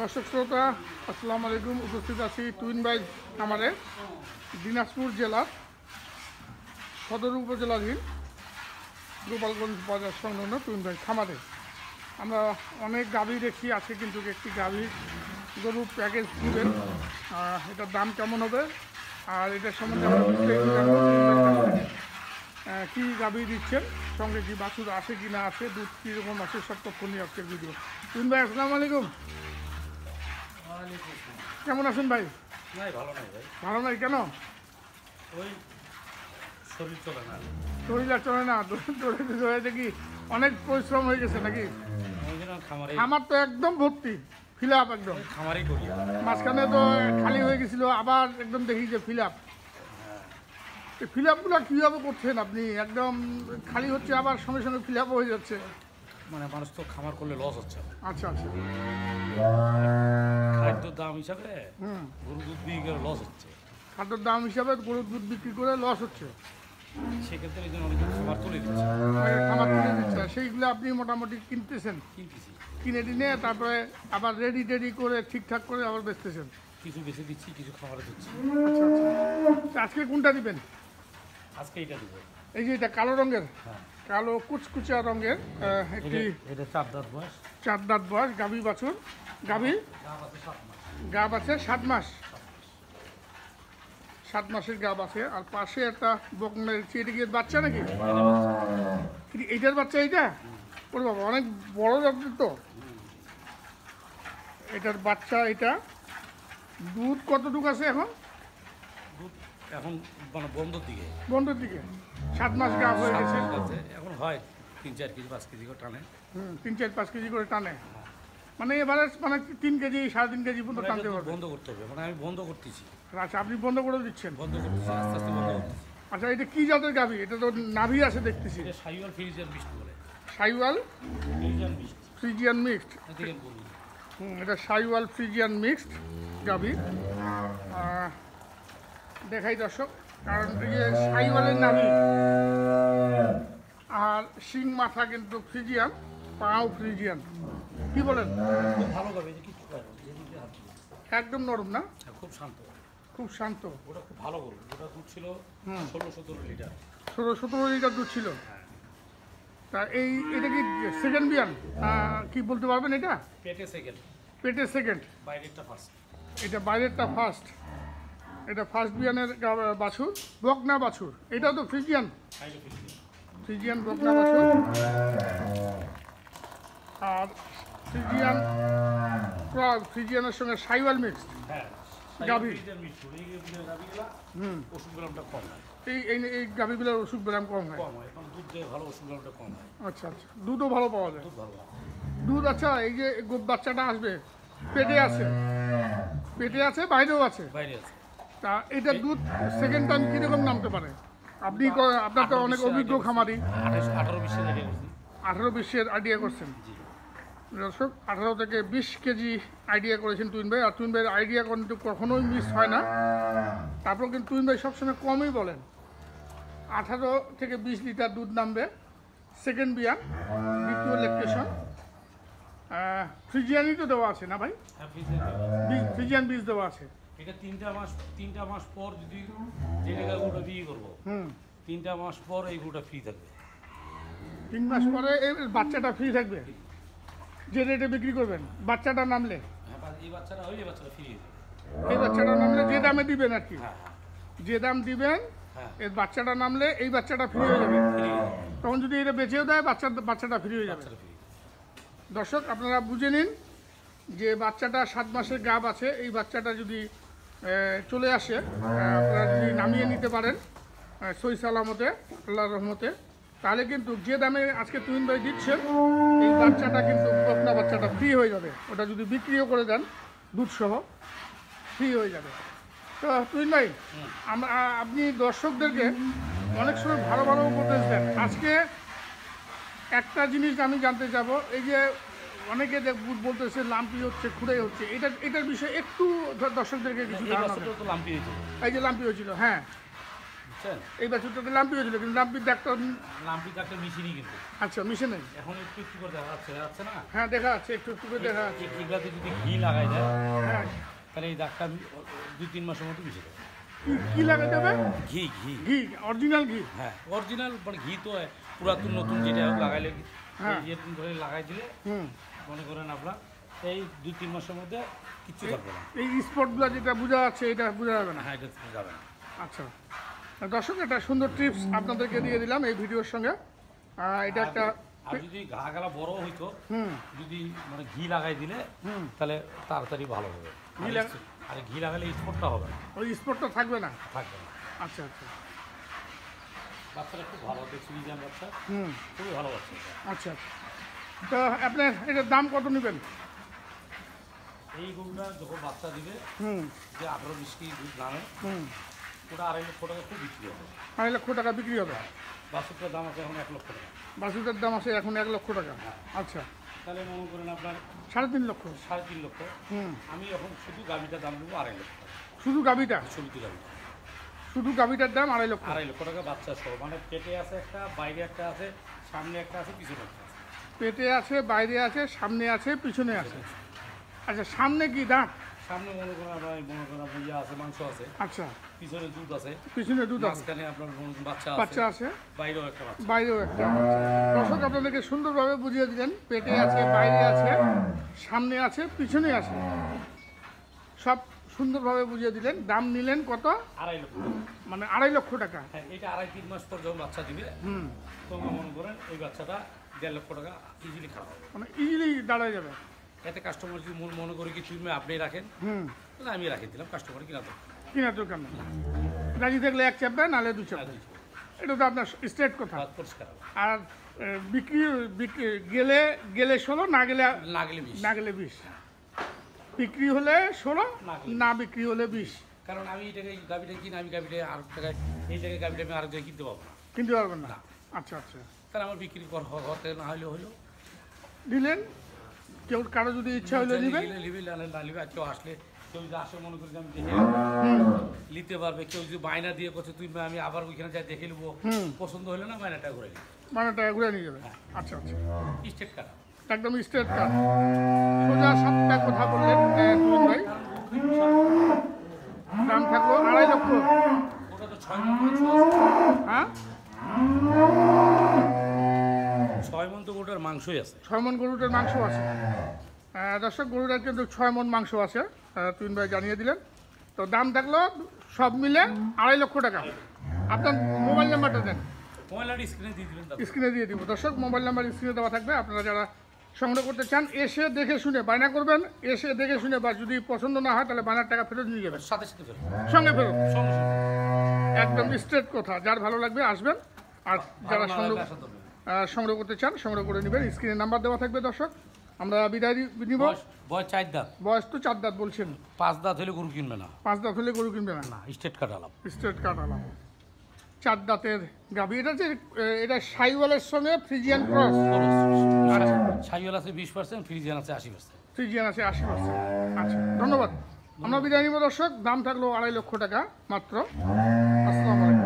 দর্শক শ্রোতা আসসালামু আলাইকুম উপস্থিত আছি টুইন বাইজ আমাদের দিনাজপুর জেলার সদর উপজেলাধীন গোপালগঞ্জ বাজার সংলগ্ন টুইন বাইজ খামারে আমরা অনেক গাভী দেখি আছে কিন্তু একটি গাভীর গরু প্যাকেজ দেবেন এটার দাম কেমন হবে আর এটার সম্বন্ধে আমরা কী গাভী দিচ্ছেন সঙ্গে কি বাছুর আছে কি না আছে দুধ কীরকম আছে সব তথ্য নিয়ে আজকের ভিডিও টুইন ভাই আসসালামু আলাইকুম কেমন আছেন ভাই ভালো নাই কেন ওই শরীর চলে না শরীর চলে না কি অনেক পরিশ্রম হয়ে গেছে নাকি আমার তো একদম ভর্তি ফিল আপ একদম মাঝখানে তো খালি হয়ে গেছিল আবার একদম দেখি যে ফিল আপ ফিল আপগুলো কীভাবে করছেন আপনি একদম খালি হচ্ছে আবার সঙ্গে সঙ্গে ফিল আপ হয়ে যাচ্ছে মানে মানুষ তো খামার করলে লস হচ্ছে আচ্ছা, আচ্ছা। খাদ্যর দাম হিসাবে গরুর দুধ বিক্রি করে লস হচ্ছে খাদ্যর দাম হিসাবে গরুর দুধ বিক্রি করে লস হচ্ছে সেক্ষেত্রে হ্যাঁ, দিচ্ছে সেইগুলো আপনি মোটামুটি কিনতেছেন কিনতেছি কিনে টিনে তারপরে আবার রেডি টেডি করে ঠিকঠাক করে আবার বেচতেছেন কিছু বেছে দিচ্ছি কিছু খাবার দিচ্ছি আচ্ছা, আচ্ছা। আজকে কোনটা দিবেন আজকে এটা দেবো এই যে এটা কালো রঙের কালো কুচকুচা রঙের একটি চার দাঁত বয়স চার গাভী বাছুর গাভী গাব আছে সাত মাস সাত মাসের গাব আছে আর পাশে একটা বকনা এটা কি বাচ্চা নাকি এইটার বাচ্চা এইটা ওর বাবা অনেক বড় জাতের তো এটার বাচ্চা এটা দুধ কতটুকু আছে এখন এখন মানে বন্ধর দিকে বন্ধুর দিকে সাত মাস গাছ হয়ে গেছে এখন হয় তিন চার কেজি পাঁচ কেজি করে টানে তিন চার পাঁচ কেজি করে টানে মানে এবারে মানে তিন কেজি সাড়ে তিন কেজি পর্যন্ত মানে টানতে পারবে বন্ধ করতে হবে মানে আমি বন্ধ করতেছি আচ্ছা আপনি বন্ধ করে দিচ্ছেন বন্ধ করতেছি আস্তে আস্তে বন্ধ আচ্ছা এটা কি জাতের গাভি এটা তো নাভি আছে দেখতেছি সাইওয়াল ফ্রিজিয়ান মিক্সড বলে Sahiwal Friesian mixed Friesian mixed হুম এটা সাইওয়াল ফ্রিজিয়ান মিক্সড গাভি দেখাই দর্শক কারণ সাইওয়ালের নামে আর শিং মাথা কিন্তু ফ্রিজিয়ান পাও ফ্রিজিয়ান কি বলেন ভালো একদম নরম না হ্যাঁ, খুব শান্ত খুব শান্ত ওটা খুব ভালো গরু ওটা দুধ ছিল ষোলো সতেরো লিটার ষোলো সতেরো লিটার দুধ ছিল তা এই এটা কি সেকেন্ড বিয়ান কি বলতে পারবেন এটা পেটে সেকেন্ড পেটে সেকেন্ড বাইরেরটা ফার্স্ট এটা বাইরেরটা ফার্স্ট এটা ফার্স্ট বিয়ানের বাছুর বকনা বাছুর এটা তো ফ্রিজিয়ান ফ্রিজিয়ান বকনা বাছুর আর ফ্রিজিয়ান ফ্রিজিয়ানের সঙ্গে সাইওয়াল মিক্সড হ্যাঁ, গাভী হুম এই এই গাভীগুলোর ওষুধ ব্যায়াম আচ্ছা আচ্ছা দুধও ভালো পাওয়া দুধ আচ্ছা এই যে বাচ্চাটা আসবে পেটে আছে পেটে আছে বাইরেও আছে বাইরে আছে তা এটা দুধ সেকেন্ড টাইম কীরকম নামতে পারে আপনি আপনার তো অনেক অভিজ্ঞ খামারি আঠারো বিশের আইডিয়া করছেন দর্শক আঠারো থেকে বিশ কেজি আইডিয়া করেছেন টুইন ভাই আর টুইন ভাইয়ের আইডিয়া কিন্তু কখনোই মিস হয় না তারপর কিন্তু টুইন ভাই সবসময় কমই বলেন আঠারো থেকে বিশ লিটার দুধ নামবে সেকেন্ড বিয়ার দ্বিতীয় লেকটেশন ফ্রিজিয়ানই তো দেওয়া আছে না ভাই ফ্রিজিয়ান হ্যাঁ, বীজ দেওয়া আছে তিন মাস পরে বাচ্চাটা ফ্রি থাকবে যে রেটে বিক্রি করবেন বাচ্চাটা নামলে হ্যাঁ, এই বাচ্চাটা নামলে যে দামে দিবেন আর কি হ্যাঁ, হ্যাঁ। যে দাম দিবেন এর বাচ্চাটা নামলে এই বাচ্চাটা ফ্রি হয়ে যাবে তখন যদি এটা বেঁচেও দেয় বাচ্চাটা ফ্রি হয়ে যাবে দর্শক আপনারা বুঝে নিন যে বাচ্চাটা সাত মাসের গাব আছে এই বাচ্চাটা যদি চলে আসে আপনারা যদি নামিয়ে নিতে পারেন সই সালামতে আল্লাহ রহমতে তাহলে কিন্তু যে দামে আজকে তুইন ভাই দিচ্ছেন এই বাচ্চাটা কিন্তু আপনার বাচ্চাটা ফ্রি হয়ে যাবে ওটা যদি বিক্রিও করে দেন দুধসহ ফ্রি হয়ে যাবে তো তুইন ভাই আমরা আপনি দর্শকদেরকে অনেক সময় ভালো ভালো উপদেশ দেন আজকে একটা জিনিস আমি জানতে যাব এই যে অনেকে বলতেছে লাম্পি হচ্ছে খুঁড়াই হচ্ছে এটা এটার বিষয়ে একটু দর্শকদেরকে কিছু লাম্পি হয়েছিল এই যে লাম্পি হয়েছিল হ্যাঁ এই বাছুরটাতে লাম্পি হয়েছিল কিন্তু লাম্পি ডাক্তার লাম্পি ডাক্তার মিশিনি কিন্তু আচ্ছা মিশে নেই এখন একটু একটু করে দেখা যাচ্ছে যাচ্ছে না হ্যাঁ দেখা যাচ্ছে একটু একটু করে দেখা যাচ্ছে এগুলাতে যদি ঘি লাগাই যায় হ্যাঁ তাহলে এই ডাক্তার দুই তিন মাসের মতো মিশে যাবে কি লাগাই দেবে ঘি ঘি ঘি অরিজিনাল ঘি হ্যাঁ অরিজিনাল মানে ঘি তো পুরাতন নতুন যেটা লাগাইলে হ্যাঁ ধরে লাগাই দিলে হুম মনে করেন আপনার এই দুই তিন মাসের মধ্যে কিচ্ছু থাকবে না এই স্পটগুলো যেটা বোঝা যাচ্ছে এটা বোঝা যাবে না হ্যাঁ এটা যাবে না আচ্ছা দর্শক একটা সুন্দর টিপস আপনাদেরকে দিয়ে দিলাম এই ভিডিওর সঙ্গে এটা একটা আর যদি ঘা গেলা বড় হইতো যদি মানে ঘি লাগাই দিলে তাহলে তাড়াতাড়ি ভালো হবে ঘি আর ঘি লাগালে স্পটটা হবে ওই স্পটটা থাকবে না থাকবে না আচ্ছা আচ্ছা বাচ্চারা খুব ভালো দেখছি বাচ্চা হুম খুবই ভালো বাচ্চা আচ্ছা, আচ্ছা। তো আপনি এটার দাম কত নেবেন এই গরুটা যখন বাচ্চা দিবে হুম যে আঠারো বিশ কেজি দুধ নামে হুম ওটা আড়াই লক্ষ টাকা খুব বিক্রি হবে আড়াই লক্ষ টাকা বিক্রি হবে হ্যাঁ, বাসুরটার দাম আছে এখন এক লক্ষ টাকা বাসুরটার দাম আছে এখন এক লক্ষ টাকা হ্যাঁ। আচ্ছা তাহলে মনে করেন আপনার সাড়ে তিন লক্ষ সাড়ে তিন লক্ষ হুম আমি এখন শুধু গাভিটার দাম দেবো আড়াই লক্ষ শুধু গাভিটা শুধু গাভিটা শুধু গাভিটার দাম আড়াই লক্ষ আড়াই লক্ষ টাকা বাচ্চা সহ মানে পেটে আছে একটা বাইরে একটা আছে সামনে একটা আছে পিছনে একটা পেটে আছে বাইরে আছে সামনে আছে পিছনে আছে আচ্ছা সামনে কি দাঁত সামনে মনে করেন ইয়ে আচ্ছা পিছনে দুধ আছে পিছনে দুধ আছে বাচ্চা আছে বাইরেও একটা বাইরেও একটা আপনাদেরকে সুন্দরভাবে বুঝিয়ে দিলেন পেটে আছে বাইরে আছে সামনে আছে পিছনে আছে সব সুন্দরভাবে বুঝিয়ে দিলেন দাম নিলেন কত আড়াই লক্ষ মানে আড়াই লক্ষ টাকা হ্যাঁ এটা আড়াই তিন মাস পর যখন বাচ্চা দিবে হুম তখন মনে করেন ওই বাচ্চাটা দেড় লক্ষ টাকা ইজিলি খাওয়া মানে ইজিলি দাঁড়ায় যাবে এতে কাস্টমার যদি মন মনে করি কি তুমি আপনি রাখেন হুম তাহলে আমি রাখি দিলাম কাস্টমার কিনা তো কিনা তো কেন রাজি থাকলে এক চাপবে নাহলে দু চাপ এটা তো আপনার স্ট্রেট কথা পরিষ্কার আর বিক্রি গেলে গেলে ষোলো না গেলে না গেলে বিশ না গেলে বিশ বিক্রি হলে ষোলো না বিক্রি হলে বিশ কারণ আমি এটাকে গাভিটা কিনে আমি গাভিটা আরেক জায়গায় এই জায়গায় গাভিটা আমি আর কিনতে পারবো না কিনতে পারবেন না আচ্ছা আচ্ছা তাহলে আমার বিক্রি কর হতে না হলে হলো দিলেন কেউ কারো যদি ইচ্ছা হলে নিবে নিবে না নিবে আর কেউ আসলে কেউ যদি আসে মনে করি আমি দেখে নিতে পারবে কেউ যদি বায়না দিয়ে করছে তুই আমি আবার ওইখানে যাই দেখে নেবো পছন্দ হলে না বায়নাটা ঘুরে নিবে বায়নাটা ঘুরে নিয়ে যাবে হ্যাঁ। আচ্ছা আচ্ছা স্টেট কার্ড একদম স্টেট কার্ড সোজা সাতটা কথা বললেন ভাই মাংসই আছে ছয় মন গরুটার মাংস আছে দর্শক গরুটার কিন্তু ছয় মন মাংস আছে তুমিন ভাই জানিয়ে দিলেন তো দাম থাকলো সব মিলে আড়াই লক্ষ টাকা আপনার মোবাইল নাম্বারটা দেন স্ক্রিনে দিয়ে দিব দর্শক মোবাইল নাম্বার স্ক্রিনে দেওয়া থাকবে আপনারা যারা সংগ্রহ করতে চান এসে দেখে শুনে বায়না করবেন এসে দেখে শুনে বা যদি পছন্দ না হয় তাহলে বায়নার টাকা ফেরত নিয়ে যাবেন সঙ্গে ফেরত একদম স্ট্রেট কথা যার ভালো লাগবে আসবেন আর যারা সংগ্রহ সংগ্রহ করতে চান সংগ্রহ করে নেবেন স্ক্রিনে নাম্বার দেওয়া থাকবে দর্শক আমরা বিদায় নিব বয়স চার দাঁত বয়স তো চার দাঁত বলছেন পাঁচ দাঁত হলে গরু কিনবে না পাঁচ দাঁত হলে গরু কিনবে না স্টেট আলাপ স্টেট আলাপ চার দাঁতের গাভি এটা যে এটা সাইওয়ালের সঙ্গে ফ্রিজিয়ান ক্রস আচ্ছা। সাইওয়াল আছে বিশ পার্সেন্ট ফ্রিজিয়ান আছে আশি পার্সেন্ট ফ্রিজিয়ান আছে আশি পার্সেন্ট আচ্ছা ধন্যবাদ আমরা বিদায় নিব দর্শক দাম থাকলো আড়াই লক্ষ টাকা মাত্র আসসালামু আলাইকুম